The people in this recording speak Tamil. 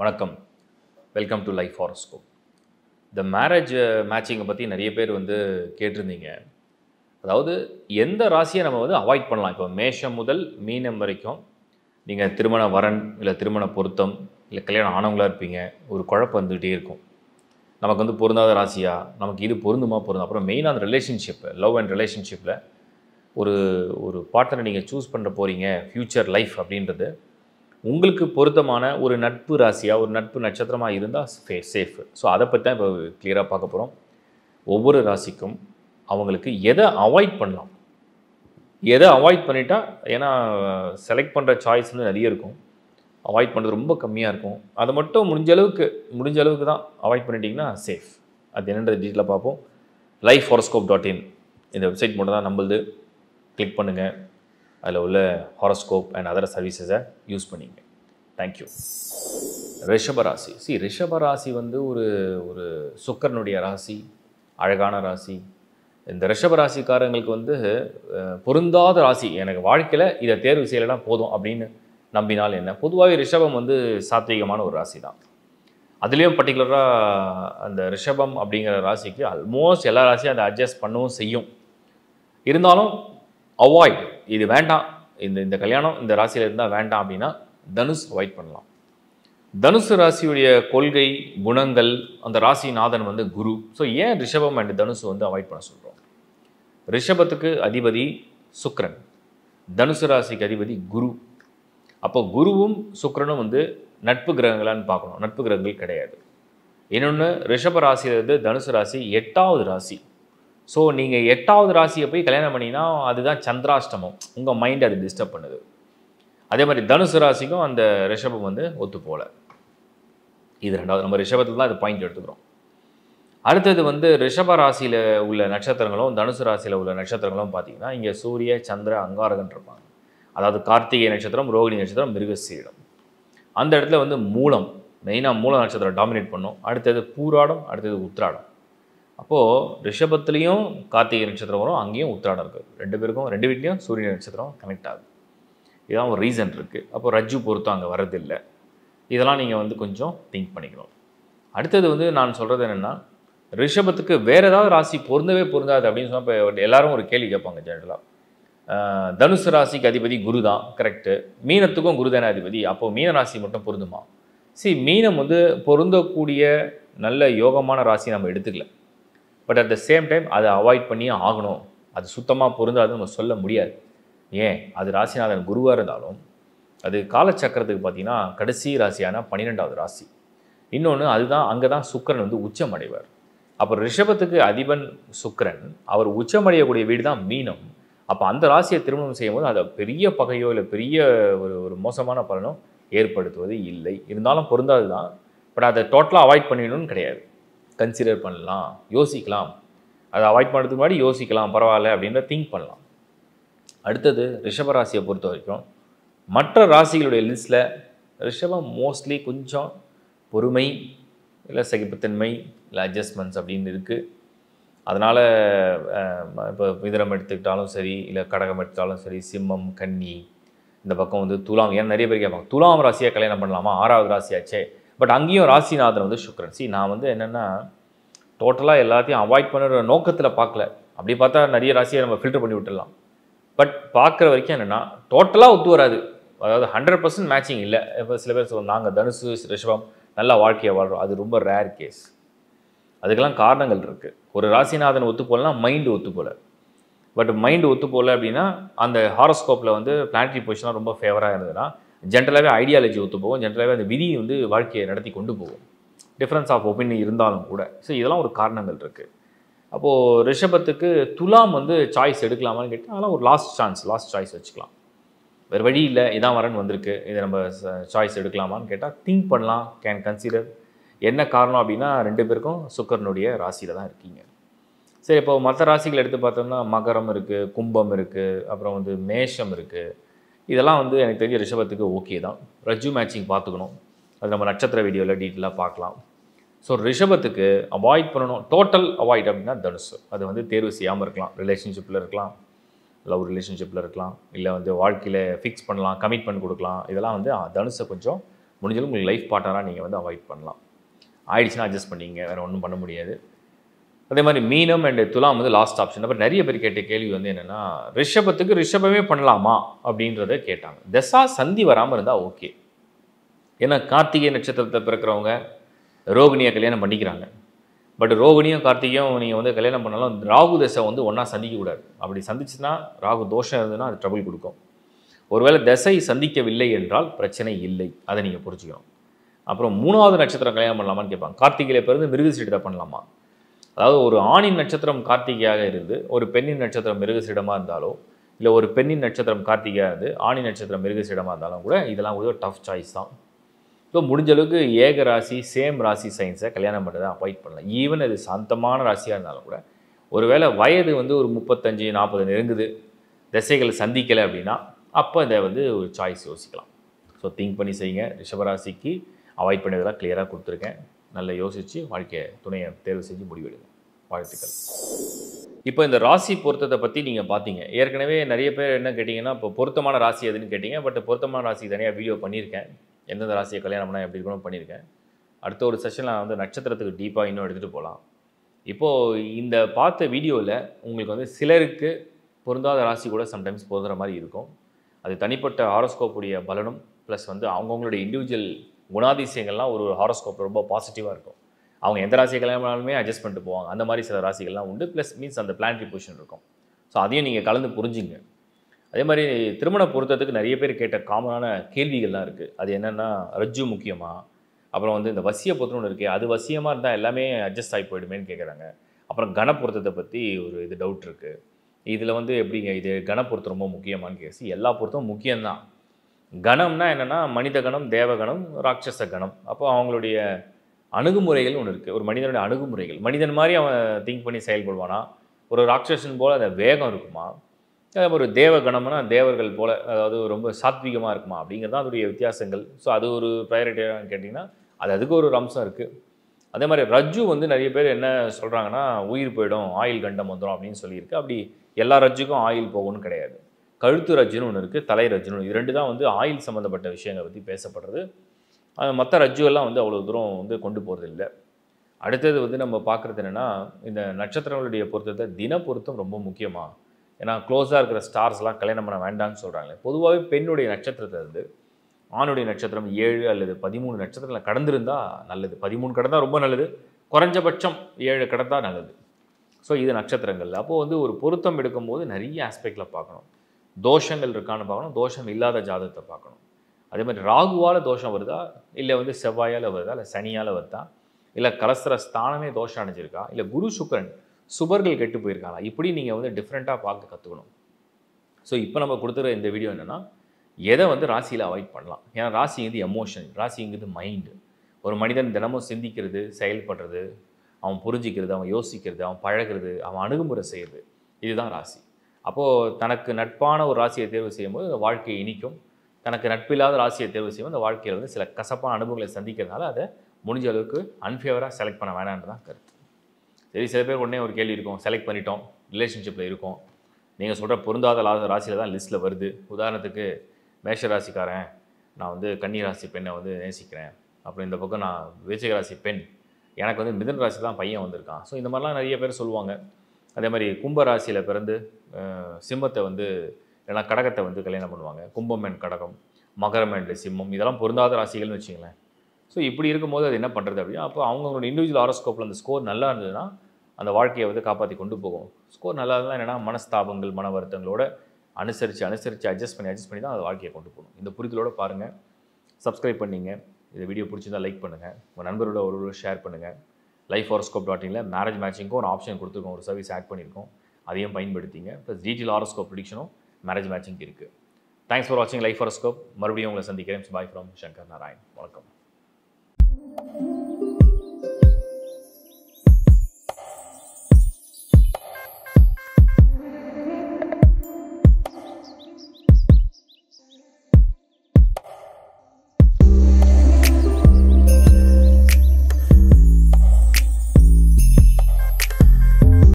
வணக்கம் வெல்கம் டு லைஃப் ஹாரோஸ்கோப் இந்த மேரேஜ் மேட்சிங்கை பற்றி நிறைய பேர் வந்து கேட்டிருந்தீங்க அதாவது எந்த ராசியை நம்ம வந்து அவாய்ட் பண்ணலாம் இப்போ மேஷம் முதல் மீனம் வரைக்கும் நீங்கள் திருமண வரன் இல்லை திருமண பொருத்தம் இல்லை கல்யாணம் ஆனவங்களாக இருப்பீங்க ஒரு குழப்பம் வந்துகிட்டே இருக்கும் நமக்கு வந்து பொருந்தாத ராசியாக நமக்கு இது பொருந்துமா பொருந்தும் அப்புறம் மெயினாக அந்த ரிலேஷன்ஷிப்பு லவ் அண்ட் ரிலேஷன்ஷிப்பில் ஒரு ஒரு பார்ட்னரை நீங்கள் சூஸ் பண்ணுற போகிறீங்க ஃப்யூச்சர் லைஃப் அப்படின்றது உங்களுக்கு பொருத்தமான ஒரு நட்பு ராசியாக ஒரு நட்பு நட்சத்திரமாக இருந்தால் ஃபே சேஃப் ஸோ அதை பற்றி தான் இப்போ கிளியராக பார்க்க போகிறோம் ஒவ்வொரு ராசிக்கும் அவங்களுக்கு எதை அவாய்ட் பண்ணலாம் எதை அவாய்ட் பண்ணிட்டா ஏன்னா செலக்ட் பண்ணுற சாய்ஸ் வந்து நிறைய இருக்கும் அவாய்ட் பண்ணுறது ரொம்ப கம்மியாக இருக்கும் அதை மட்டும் முடிஞ்ச அளவுக்கு முடிஞ்ச அளவுக்கு தான் அவாய்ட் பண்ணிட்டீங்கன்னா சேஃப் அது என்னன்றது டீட்டெயிலாக பார்ப்போம் லைஃப் ஹாரோஸ்கோப் டாட் இன் இந்த வெப்சைட் மட்டும் தான் நம்மளது கிளிக் பண்ணுங்கள் அதில் உள்ள ஹாரோஸ்கோப் அண்ட் அதர் சர்வீசஸை யூஸ் பண்ணிங்க தேங்க்யூ ரிஷபராசி சி ரிஷபராசி வந்து ஒரு ஒரு சுக்கரனுடைய ராசி அழகான ராசி இந்த ரிஷபராசிக்காரங்களுக்கு வந்து பொருந்தாத ராசி எனக்கு வாழ்க்கையில் இதை தேர்வு செய்யலைனா போதும் அப்படின்னு நம்பினால் என்ன பொதுவாகவே ரிஷபம் வந்து சாத்விகமான ஒரு ராசி தான் அதுலேயும் பர்டிகுலராக அந்த ரிஷபம் அப்படிங்கிற ராசிக்கு ஆல்மோஸ்ட் எல்லா ராசியும் அதை அட்ஜஸ்ட் பண்ணவும் செய்யும் இருந்தாலும் அவாய்ட் இது வேண்டாம் இந்த இந்த கல்யாணம் இந்த ராசியில் இருந்தால் வேண்டாம் அப்படின்னா தனுஷ் அவாய்ட் பண்ணலாம் தனுசு ராசியுடைய கொள்கை குணங்கள் அந்த ராசி நாதன் வந்து குரு ஸோ ஏன் ரிஷபம் அண்ட் தனுசு வந்து அவாய்ட் பண்ண சொல்கிறோம் ரிஷபத்துக்கு அதிபதி சுக்ரன் தனுசு ராசிக்கு அதிபதி குரு அப்போ குருவும் சுக்ரனும் வந்து நட்பு கிரகங்களான்னு பார்க்கணும் நட்பு கிரகங்கள் கிடையாது இன்னொன்று ரிஷப ராசியிலிருந்து தனுசு ராசி எட்டாவது ராசி ஸோ நீங்கள் எட்டாவது ராசியை போய் கல்யாணம் பண்ணிங்கன்னா அதுதான் சந்திராஷ்டமம் உங்கள் மைண்ட் அது டிஸ்டர்ப் பண்ணுது அதே மாதிரி தனுசு ராசிக்கும் அந்த ரிஷபம் வந்து ஒத்து போகல இது ரெண்டாவது நம்ம ரிஷபத்தில் தான் அது பாயிண்ட் எடுத்துக்கிறோம் அடுத்தது வந்து ரிஷப ராசியில் உள்ள நட்சத்திரங்களும் தனுசு ராசியில் உள்ள நட்சத்திரங்களும் பார்த்தீங்கன்னா இங்கே சூரிய சந்திர அங்காரகன் இருப்பாங்க அதாவது கார்த்திகை நட்சத்திரம் ரோகிணி நட்சத்திரம் மிருகசீடம் அந்த இடத்துல வந்து மூலம் மெயினாக மூல நட்சத்திரம் டாமினேட் பண்ணும் அடுத்தது பூராடம் அடுத்தது உத்ராடம் அப்போது ரிஷபத்துலேயும் கார்த்திகை நட்சத்திரம் வரும் அங்கேயும் உத்திராடம் இருக்குது ரெண்டு பேருக்கும் ரெண்டு வீட்லேயும் சூரிய நட்சத்திரம் கனெக்ட் ஆகுது இதான் ஒரு ரீசன் இருக்குது அப்போ ரஜ்ஜு பொறுத்தும் அங்கே வரதில்லை இதெல்லாம் நீங்கள் வந்து கொஞ்சம் திங்க் பண்ணிக்கணும் அடுத்தது வந்து நான் சொல்கிறது என்னென்னா ரிஷபத்துக்கு வேறு ஏதாவது ராசி பொருந்தவே பொருந்தாது அப்படின்னு சொன்னால் இப்போ எல்லாரும் ஒரு கேள்வி கேட்பாங்க ஜென்ரலாக தனுசு ராசிக்கு அதிபதி குரு தான் கரெக்டு மீனத்துக்கும் குரு தானே அதிபதி அப்போது மீன ராசி மட்டும் பொருந்துமா சி மீனம் வந்து பொருந்தக்கூடிய நல்ல யோகமான ராசி நம்ம எடுத்துக்கலை but at the same time அதை அவாய்ட் பண்ணியே ஆகணும் அது சுத்தமாக பொருந்தாது நம்ம சொல்ல முடியாது ஏன் அது ராசிநாதன் குருவாக இருந்தாலும் அது காலச்சக்கரத்துக்கு பார்த்திங்கன்னா கடைசி ராசியான பன்னிரெண்டாவது ராசி இன்னொன்று அதுதான் அங்கே தான் சுக்கரன் வந்து உச்சம் அடைவார் அப்போ ரிஷபத்துக்கு அதிபன் சுக்கரன் அவர் உச்சமடையக்கூடிய வீடு தான் மீனம் அப்போ அந்த ராசியை திருமணம் செய்யும்போது அதை பெரிய பகையோ இல்லை பெரிய ஒரு ஒரு மோசமான பலனோ ஏற்படுத்துவது இல்லை இருந்தாலும் பொருந்தாது தான் பட் அதை டோட்டலாக அவாய்ட் பண்ணிடணும்னு கிடையாது கன்சிடர் பண்ணலாம் யோசிக்கலாம் அதை அவாய்ட் பண்ணுறதுக்கு முன்னாடி யோசிக்கலாம் பரவாயில்ல அப்படின்ற திங்க் பண்ணலாம் அடுத்தது ரிஷபராசியை பொறுத்த வரைக்கும் மற்ற ராசிகளுடைய லிஸ்ட்டில் ரிஷபம் மோஸ்ட்லி கொஞ்சம் பொறுமை இல்லை சகிப்புத்தன்மை இல்லை அட்ஜஸ்ட்மெண்ட்ஸ் அப்படின்னு இருக்குது அதனால் இப்போ மிதிரம் எடுத்துக்கிட்டாலும் சரி இல்லை கடகம் எடுத்துக்கிட்டாலும் சரி சிம்மம் கன்னி இந்த பக்கம் வந்து துலாம் ஏன்னா நிறைய பேர் கேட்பாங்க துலாம் ராசியாக கல்யாணம் பண்ணலாமா ஆறாவது ராசியாச்சே பட் அங்கேயும் ராசிநாதன் வந்து சுக்ரன் சி நான் வந்து என்னென்னா டோட்டலாக எல்லாத்தையும் அவாய்ட் பண்ணுற நோக்கத்தில் பார்க்கல அப்படி பார்த்தா நிறைய ராசியை நம்ம ஃபில்டர் பண்ணி விட்டுடலாம் பட் பார்க்குற வரைக்கும் என்னென்னா டோட்டலாக ஒத்து வராது அதாவது ஹண்ட்ரட் பர்சன்ட் மேட்சிங் இல்லை இப்போ சில பேர் சொல்லுவோம் நாங்கள் தனுசு ரிஷபம் நல்லா வாழ்க்கையை வாழ்கிறோம் அது ரொம்ப ரேர் கேஸ் அதுக்கெல்லாம் காரணங்கள் இருக்குது ஒரு ராசிநாதன் ஒத்து போகலாம் மைண்டு ஒத்து போகல பட் மைண்டு ஒத்து போகல அப்படின்னா அந்த ஹாரோஸ்கோப்பில் வந்து பிளானட்ரி பொசிஷனாக ரொம்ப ஃபேவராக இருந்ததுன்னா ஜென்ரலாகவே ஐடியாலஜி ஒத்து போகும் ஜென்ரலாகவே அந்த விதி வந்து வாழ்க்கையை நடத்தி கொண்டு போகும் டிஃப்ரென்ஸ் ஆஃப் ஒப்பீனியன் இருந்தாலும் கூட ஸோ இதெல்லாம் ஒரு காரணங்கள் இருக்குது அப்போது ரிஷபத்துக்கு துலாம் வந்து சாய்ஸ் எடுக்கலாமான்னு கேட்டால் அதெல்லாம் ஒரு லாஸ்ட் சான்ஸ் லாஸ்ட் சாய்ஸ் வச்சுக்கலாம் வேறு வழி இல்லை இதான் வரன் வந்திருக்கு இதை நம்ம சாய்ஸ் எடுக்கலாமான்னு கேட்டால் திங்க் பண்ணலாம் கேன் கன்சிடர் என்ன காரணம் அப்படின்னா ரெண்டு பேருக்கும் சுக்கரனுடைய ராசியில் தான் இருக்கீங்க சரி இப்போ மற்ற ராசிகள் எடுத்து பார்த்தோம்னா மகரம் இருக்குது கும்பம் இருக்குது அப்புறம் வந்து மேஷம் இருக்குது இதெல்லாம் வந்து எனக்கு தெரிஞ்ச ரிஷபத்துக்கு ஓகே தான் ரஜ்ஜு மேட்சிங் பார்த்துக்கணும் அது நம்ம நட்சத்திர வீடியோவில் டீட்டெயிலாக பார்க்கலாம் ஸோ ரிஷபத்துக்கு அவாய்ட் பண்ணணும் டோட்டல் அவாய்ட் அப்படின்னா தனுசு அது வந்து தேர்வு செய்யாமல் இருக்கலாம் ரிலேஷன்ஷிப்பில் இருக்கலாம் லவ் ரிலேஷன்ஷிப்பில் இருக்கலாம் இல்லை வந்து வாழ்க்கையில் ஃபிக்ஸ் பண்ணலாம் கமிட்மெண்ட் கொடுக்கலாம் இதெல்லாம் வந்து தனுசை கொஞ்சம் முடிஞ்சாலும் உங்களுக்கு லைஃப் பார்ட்னராக நீங்கள் வந்து அவாய்ட் பண்ணலாம் ஆயிடுச்சுன்னா அட்ஜஸ்ட் பண்ணிங்க வேறு ஒன்றும் பண்ண முடியாது அதே மாதிரி மீனம் அண்ட் துலாம் வந்து லாஸ்ட் ஆப்ஷன் அப்புறம் நிறைய பேர் கேட்ட கேள்வி வந்து என்னென்னா ரிஷபத்துக்கு ரிஷபமே பண்ணலாமா அப்படின்றத கேட்டாங்க தசா சந்தி வராமல் இருந்தால் ஓகே ஏன்னா கார்த்திகை நட்சத்திரத்தில் பிறக்கிறவங்க ரோகிணியை கல்யாணம் பண்ணிக்கிறாங்க பட் ரோகிணியும் கார்த்திகையும் நீங்கள் வந்து கல்யாணம் பண்ணாலும் ராகு தசை வந்து ஒன்றா சந்திக்கக்கூடாது அப்படி சந்திச்சுன்னா ராகு தோஷம் இருந்ததுன்னா அது ட்ரபிள் கொடுக்கும் ஒருவேளை தசை சந்திக்கவில்லை என்றால் பிரச்சனை இல்லை அதை நீங்கள் புரிஞ்சுக்கணும் அப்புறம் மூணாவது நட்சத்திரம் கல்யாணம் பண்ணலாமான்னு கேட்பாங்க கார்த்திகையில் பிறந்து மிருகசீடத்தை பண்ணலாமா அதாவது ஒரு ஆணின் நட்சத்திரம் கார்த்திகையாக இருந்து ஒரு பெண்ணின் நட்சத்திரம் மிருகசீடமாக இருந்தாலோ இல்லை ஒரு பெண்ணின் நட்சத்திரம் கார்த்திகையாக இருந்து ஆணின் நட்சத்திரம் மிருகசீடமாக இருந்தாலும் கூட இதெல்லாம் கூட டஃப் சாய்ஸ் தான் ஸோ முடிஞ்ச அளவுக்கு ஏக ராசி சேம் ராசி சயின்ஸை கல்யாணம் பண்ணுறதை அவாய்ட் பண்ணலாம் ஈவன் அது சாந்தமான ராசியாக இருந்தாலும் கூட ஒருவேளை வயது வந்து ஒரு முப்பத்தஞ்சு நாற்பது நெருங்குது திசைகளை சந்திக்கலை அப்படின்னா அப்போ இதை வந்து ஒரு சாய்ஸ் யோசிக்கலாம் ஸோ திங்க் பண்ணி செய்யுங்க ரிஷபராசிக்கு அவாய்ட் பண்ணதெல்லாம் கிளியராக கொடுத்துருக்கேன் நல்ல யோசித்து வாழ்க்கையை துணையை தேர்வு செஞ்சு முடிவெடுங்க வாழ்த்துக்கள் இப்போ இந்த ராசி பொருத்தத்தை பற்றி நீங்கள் பார்த்தீங்க ஏற்கனவே நிறைய பேர் என்ன கேட்டிங்கன்னா இப்போ பொருத்தமான ராசி எதுன்னு கேட்டிங்க பட் பொருத்தமான ராசி தனியாக வீடியோ பண்ணியிருக்கேன் எந்தெந்த ராசியை கல்யாணம் பண்ணால் எப்படி இருக்கணும் பண்ணியிருக்கேன் அடுத்த ஒரு செஷன் நான் வந்து நட்சத்திரத்துக்கு டீப்பாக இன்னும் எடுத்துகிட்டு போகலாம் இப்போது இந்த பார்த்த வீடியோவில் உங்களுக்கு வந்து சிலருக்கு பொருந்தாத ராசி கூட சம்டைம்ஸ் பொருந்துகிற மாதிரி இருக்கும் அது தனிப்பட்ட ஆரோஸ்கோப்புடைய பலனும் ப்ளஸ் வந்து அவங்கவுங்களுடைய இண்டிவிஜுவல் குணாதிசயங்கள்லாம் ஒரு ஒரு ஹாரோஸ்கோப்பில் ரொம்ப பாசிட்டிவாக இருக்கும் அவங்க எந்த ராசி கிளம்பினாலுமே அட்ஜஸ்ட் பண்ணிட்டு போவாங்க அந்த மாதிரி சில ராசிகள்லாம் உண்டு ப்ளஸ் மீன்ஸ் அந்த பிளானட்ரி பொசிஷன் இருக்கும் ஸோ அதையும் நீங்கள் கலந்து புரிஞ்சுங்க அதே மாதிரி திருமண பொருத்தத்துக்கு நிறைய பேர் கேட்ட காமனான கேள்விகள்லாம் இருக்குது அது என்னென்னா ரஜ்ஜு முக்கியமாக அப்புறம் வந்து இந்த வசிய பொருத்தம்னு இருக்கே அது வசியமாக இருந்தால் எல்லாமே அட்ஜஸ்ட் ஆகி போயிடுமேன்னு கேட்குறாங்க அப்புறம் கனப்பொருத்தத்தை பற்றி ஒரு இது டவுட் இருக்குது இதில் வந்து எப்படிங்க இது கனப்பொருத்தம் ரொம்ப முக்கியமானு கேசி எல்லா பொருத்தமும் முக்கியம்தான் கணம்னா என்னென்னா மனித கணம் தேவகணம் ராட்சச கணம் அப்போ அவங்களுடைய அணுகுமுறைகள் ஒன்று இருக்குது ஒரு மனிதனுடைய அணுகுமுறைகள் மனிதன் மாதிரி அவன் திங்க் பண்ணி செயல்படுவானா ஒரு ராட்சசன் போல் அந்த வேகம் இருக்குமா ஒரு தேவ கணம்னா தேவர்கள் போல் அதாவது ரொம்ப சாத்விகமாக இருக்குமா அப்படிங்கிறது தான் அதோடைய வித்தியாசங்கள் ஸோ அது ஒரு ப்ரையாரிட்டியாக கேட்டிங்கன்னா அது அதுக்கு ஒரு அம்சம் இருக்குது அதே மாதிரி ரஜ்ஜு வந்து நிறைய பேர் என்ன சொல்கிறாங்கன்னா உயிர் போயிடும் ஆயில் கண்டம் வந்துடும் அப்படின்னு சொல்லியிருக்கு அப்படி எல்லா ரஜ்ஜுக்கும் ஆயில் போகும்னு கிடையாது கழுத்து ரஜ்ஜுன்னு ஒன்று இருக்குது தலை ரஜ்ஜுன்னு இரண்டு தான் வந்து ஆயில் சம்மந்தப்பட்ட விஷயங்களை பற்றி பேசப்படுறது மற்ற ரஜ்ஜுவெல்லாம் வந்து அவ்வளோ தூரம் வந்து கொண்டு போகிறது இல்லை அடுத்தது வந்து நம்ம பார்க்குறது என்னென்னா இந்த நட்சத்திரங்களுடைய பொருத்தத்தை தின பொருத்தம் ரொம்ப முக்கியமாக ஏன்னா க்ளோஸாக இருக்கிற ஸ்டார்ஸ்லாம் கல்யாணம் பண்ண வேண்டாம்னு சொல்கிறாங்களே பொதுவாகவே பெண்ணுடைய நட்சத்திரத்தை வந்து ஆணுடைய நட்சத்திரம் ஏழு அல்லது பதிமூணு நட்சத்திரத்தில் கடந்திருந்தால் நல்லது பதிமூணு கடந்தால் ரொம்ப நல்லது குறைஞ்சபட்சம் ஏழு கடந்தால் நல்லது ஸோ இது நட்சத்திரங்கள் அப்போது வந்து ஒரு பொருத்தம் எடுக்கும்போது நிறைய ஆஸ்பெக்டில் பார்க்கணும் தோஷங்கள் இருக்கான்னு பார்க்கணும் தோஷம் இல்லாத ஜாதகத்தை பார்க்கணும் அதே மாதிரி ராகுவால் தோஷம் வருதா இல்லை வந்து செவ்வாயால் வருதா இல்லை சனியால் வருதா இல்லை கலசர ஸ்தானமே தோஷம் அடைஞ்சிருக்கா இல்லை குரு சுக்கரன் சுபர்கள் கெட்டு போயிருக்காங்களா இப்படி நீங்கள் வந்து டிஃப்ரெண்ட்டாக பார்க்க கற்றுக்கணும் ஸோ இப்போ நம்ம கொடுத்துற இந்த வீடியோ என்னென்னா எதை வந்து ராசியில் அவாய்ட் பண்ணலாம் ஏன்னா ராசிங்கிறது எமோஷன் ராசிங்கிறது மைண்டு ஒரு மனிதன் தினமும் சிந்திக்கிறது செயல்படுறது அவன் புரிஞ்சிக்கிறது அவன் யோசிக்கிறது அவன் பழகிறது அவன் அணுகுமுறை செய்கிறது இதுதான் ராசி அப்போது தனக்கு நட்பான ஒரு ராசியை தேர்வு செய்யும்போது அந்த வாழ்க்கையை இனிக்கும் தனக்கு நட்பில்லாத ராசியை தேர்வு செய்யும் அந்த வாழ்க்கையில் வந்து சில கசப்பான அனுபவங்களை சந்திக்கிறதுனால அதை முடிஞ்ச அளவுக்கு அன்ஃபேவராக செலக்ட் பண்ண வேணான்னு தான் கருத்து சரி சில பேர் உடனே ஒரு கேள்வி இருக்கும் செலக்ட் பண்ணிட்டோம் ரிலேஷன்ஷிப்பில் இருக்கும் நீங்கள் சொல்கிற பொருந்தாத ராசியில் தான் லிஸ்ட்டில் வருது உதாரணத்துக்கு மேஷ ராசிக்காரன் நான் வந்து கன்னி ராசி பெண்ணை வந்து நேசிக்கிறேன் அப்புறம் இந்த பக்கம் நான் விஜய ராசி பெண் எனக்கு வந்து மிதன் ராசி தான் பையன் வந்திருக்கான் ஸோ இந்த மாதிரிலாம் நிறைய பேர் சொல்லுவாங்க அதே மாதிரி கும்ப ராசியில் பிறந்து சிம்மத்தை வந்து இல்லைனா கடகத்தை வந்து கல்யாணம் பண்ணுவாங்க கும்பம் அண்ட் கடகம் மகரம் அண்ட் சிம்மம் இதெல்லாம் பொருந்தாத ராசிகள்னு வச்சுங்களேன் ஸோ இப்படி இருக்கும்போது அது என்ன பண்ணுறது அப்படின்னா அப்போ அவங்களோட இண்டிவிஜுவல் ஆரோஸ்கோப்பில் அந்த ஸ்கோர் நல்லா இருந்ததுன்னா அந்த வாழ்க்கையை வந்து காப்பாற்றி கொண்டு போகும் ஸ்கோர் நல்லா இருந்தால் என்னென்னா மனஸ்தாபங்கள் மன வருத்தங்களோட அனுசரித்து அனுசரித்து அட்ஜஸ்ட் பண்ணி அட்ஜஸ்ட் பண்ணி தான் அந்த வாழ்க்கையை கொண்டு போகணும் இந்த புரிதலோடு பாருங்கள் சப்ஸ்கிரைப் பண்ணிங்க இந்த வீடியோ பிடிச்சிருந்தால் லைக் பண்ணுங்கள் உங்கள் நண்பரோட ஒரு ஷேர் பண்ணுங்கள் லைஃப் ஹாரோஸ்கோப் டாட் இனில் மேரேஜ் மேட்சிங்க்கும் ஒரு ஆப்ஷன் கொடுத்துருக்கோம் ஒரு சர்வீஸ் ஆட் பண்ணியிருக்கோம் அதையும் பயன்படுத்திங்க ப்ளஸ் டீடெயில் ஹாரோஸ்கோப் ப்ரிடிக்ஷனும் மேரேஜ் மேட்சிங்க்கு இருக்குது தேங்க்ஸ் ஃபார் வாட்சிங் லைஃப் ஹாரோஸ்கோப் மறுபடியும் உங்களை சந்திக்கிறேன் பாய் ஃப்ரம் சங்கர் நாராயண் வணக்கம்